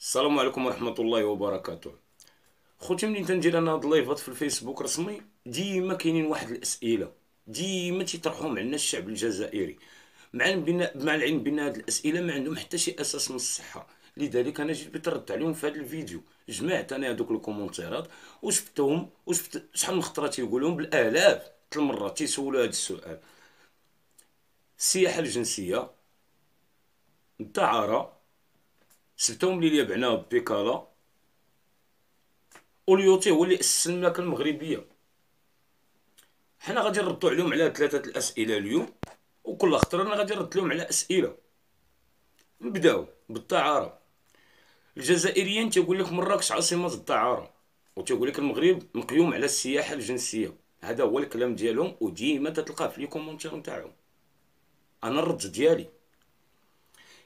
السلام عليكم ورحمه الله وبركاته خوتي ملي تنجي انا هاد اللايفات في الفيسبوك رسمي ديما كاينين واحد الاسئله ديما تيطرحوهم عندنا الشعب الجزائري مع بنا مع العلم بان هاد الاسئله ما عندهم حتى شي اساس من الصحه لذلك انا جيت بترد عليهم في هذا الفيديو جمعت انا هذوك الكومونتيرات وشفتهم وشفت شحال من خطره تيقولهم بالالاف المرات تيسولوا هذا السؤال السياحه الجنسيه الدعاره سلتهم لي بعناه بيكالا اوليوتي هو اللي اسس الماكله المغربيه حنا غادي نردو عليهم على ثلاثه الاسئله اليوم وكل خطره انا غادي نرد لهم على اسئله نبداو بالتعارة الجزائريين تيقول لك مراكش عاصمه الطعاره وتيقول لك المغرب مقيوم على السياحه الجنسيه هذا هو الكلام ديالهم وديما تتلقاه في لي كومونتير نتاعهم انا الرد ديالي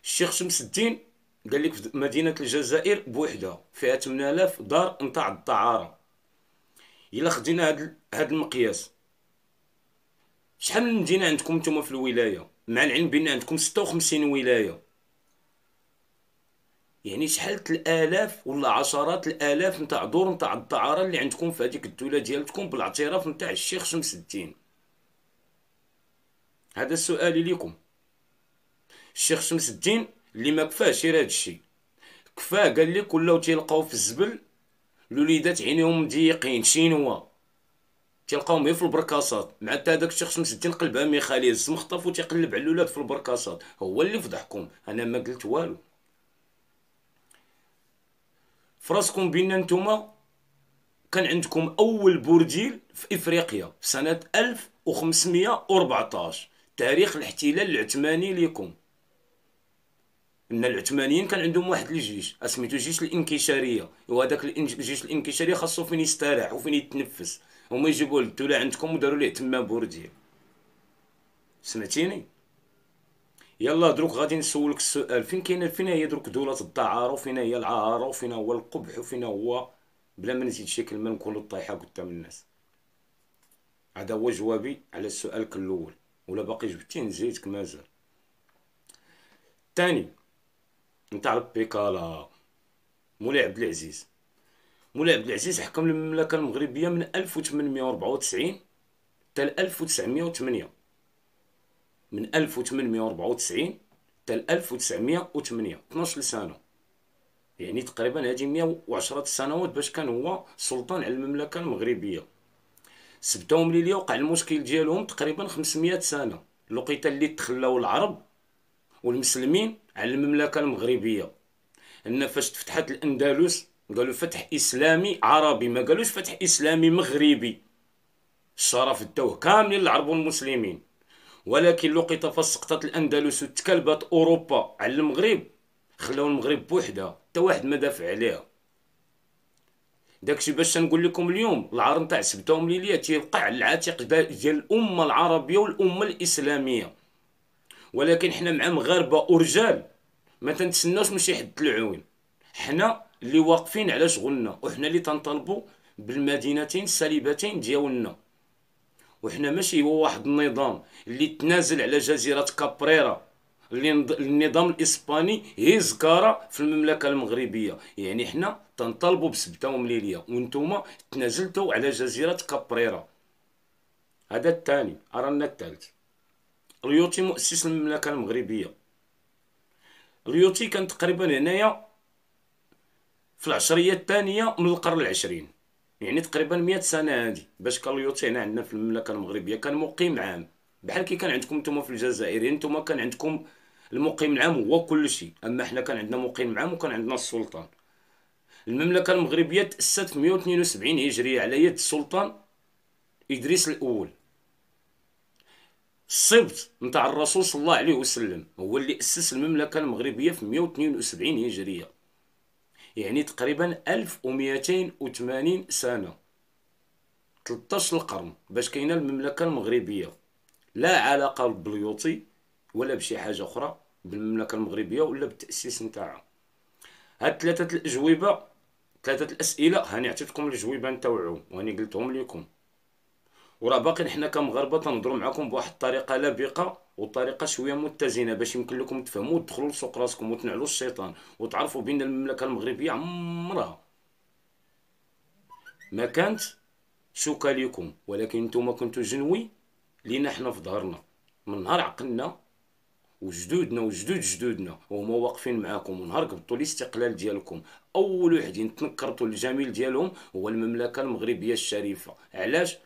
الشيخ شمس الدين قال لك في مدينه الجزائر بوحده فيها 8000 دار نتاع الدعاره الا خدينا هاد هاد المقياس شحال من مدينه عندكم نتوما في الولايه مع العلم بان عندكم 56 ولايه يعني شحال الالاف ولا عشرات الالاف نتاع دور نتاع الدعاره اللي عندكم في هذيك الدوله ديالتكم بالاعتراف نتاع الشيخ شمس الدين هذا سؤالي ليكم الشيخ شمس الدين اللي ما كفاهش غير هادشي كفاه قال لك ولاو تيلقاو في الزبل الوليدات عينيهم ضيقين شينوا تلقاهم غير في البركاصات مع حتى داك الشخص مسدين قلبها ميخالي هز مخطف وتيقلب على الاولاد في البركاصات هو اللي فضحكم انا ما قلت والو فراسكم بينا نتوما كان عندكم اول برجيل في افريقيا في سنه 1514 تاريخ الاحتلال العثماني ليكم ان العثمانيين كان عندهم واحد الجيش اسميتو الجيش الانكشاريه وهذاك الجيش الانكشاري خاصو فين يستريح وفين يتنفس هما يجيبوا الدولة عندكم وداروا ليه تما بورديه سمعتيني يلا دروك غادي نسولك السؤال فين كاين فين هي دروك دوله الدعاره وفين هي العاره وفين هو القبح وفين هو بلا ما نزيد شي كلمه نكونو طايحه قدام الناس هذا هو جوابي على سؤالك الاول ولا باقي جبتي نزيدك مازال تاني نتاع بيكالا مولاي عبد العزيز مولاي عبد العزيز حكم المملكه المغربيه من 1894 حتى 1908 من 1894 حتى 1908 12 سنه يعني تقريبا هذه 110 سنوات باش كان هو سلطان على المملكه المغربيه سبتهم ليليا وقع المشكل ديالهم تقريبا 500 سنه الوقيته اللي تخلاو العرب والمسلمين على المملكه المغربيه ان فاش تفتحت الاندلس قالوا فتح اسلامي عربي ما قالوش فتح اسلامي مغربي الشرف الدوه كامل للعرب والمسلمين ولكن لقيت فسقطت الاندلس وتكلبت اوروبا على المغرب خلاو المغرب بوحدها حتى واحد ما دافع عليها داكشي باش نقول لكم اليوم العار نتاع سبتهم ليليه تيبقى على العاتق ديال الامه العربيه والامه الاسلاميه ولكن حنا مع مغاربه ورجال ما تنتسناوش من شي حد العون حنا اللي واقفين على شغلنا وحنا اللي تنطالبوا بالمدينتين السالبتين ديالنا وحنا ماشي هو واحد النظام اللي تنازل على جزيره كابريرا اللي النظام الاسباني هز في المملكه المغربيه يعني حنا تنطالبوا بسبته ومليليه وانتم تنازلتوا على جزيره كابريرا هذا الثاني ارانا الثالث اليوتي مؤسس المملكه المغربيه اليوتي كان تقريبا هنايا في العشريه الثانيه من القرن العشرين يعني تقريبا 100 سنه هادي باش كان اليوتي هنا عندنا في المملكه المغربيه كان مقيم عام بحال كي كان عندكم نتوما في الجزائر نتوما كان عندكم المقيم العام هو كل شيء اما حنا كان عندنا مقيم عام وكان عندنا السلطان المملكه المغربيه تاسست في 172 هجريه على يد السلطان ادريس الاول الصبت نتاع الرسول صلى الله عليه وسلم هو اللي أسس المملكة المغربية في 172 هجرية يعني تقريبا 1280 سنة 13 القرن باش كاينه المملكة المغربية لا علاقة بالبيوطي ولا بشي حاجة أخرى بالمملكة المغربية ولا بالتأسيس نتاعها هاد ثلاثة الأجوبة ثلاثة الأسئلة هاني عطيتكم الأجوبة نتاوعهم وهاني قلتهم لكم وراه باقي حنا كمغاربه تنهضروا معكم بواحد الطريقه لبقه وطريقه شويه متزنه باش يمكن لكم تفهموا وتدخلوا لسوق راسكم وتنعلوا الشيطان وتعرفوا بان المملكه المغربيه عمرها ما كانت شوكه ليكم ولكن نتوما كنتو جنوي لينا حنا في ظهرنا من نهار عقلنا وجدودنا وجدود جدودنا وهما واقفين معاكم ونهار قبطوا الاستقلال ديالكم اول وحدين تنكرتوا الجميل ديالهم هو المملكه المغربيه الشريفه علاش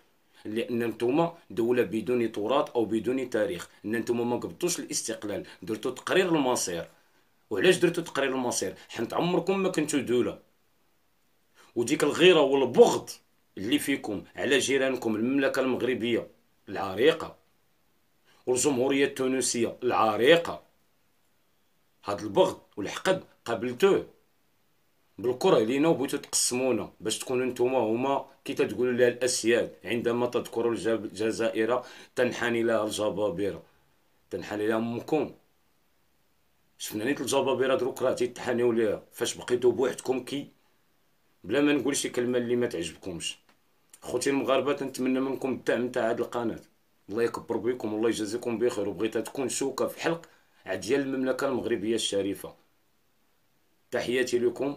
لان نتوما دوله بدون تراث او بدون تاريخ ان نتوما ما قبضتوش الاستقلال درتو تقرير المصير وعلاش درتو تقرير المصير حنت عمركم ما كنتو دوله وديك الغيره والبغض اللي فيكم على جيرانكم المملكه المغربيه العريقه والجمهوريه التونسيه العريقه هذا البغض والحقد قابلتوه بالكرة لينا وبغيتو تقسمونا باش تكونوا نتوما هما كي تتقولوا لها الاسياد عندما تذكروا الجزائر تنحني لها الجبابره تنحني لها امكم شفنا نيت الجبابره دروك راه تيتحنيو ليها فاش بقيتو بوحدكم كي بلا ما نقول شي كلمه اللي ما تعجبكمش خوتي المغاربه تنتمنى منكم الدعم تاع هاد القناه الله يكبر بكم والله يجازيكم بخير وبغيتها تكون شوكه في حلق ديال المملكه المغربيه الشريفه تحياتي لكم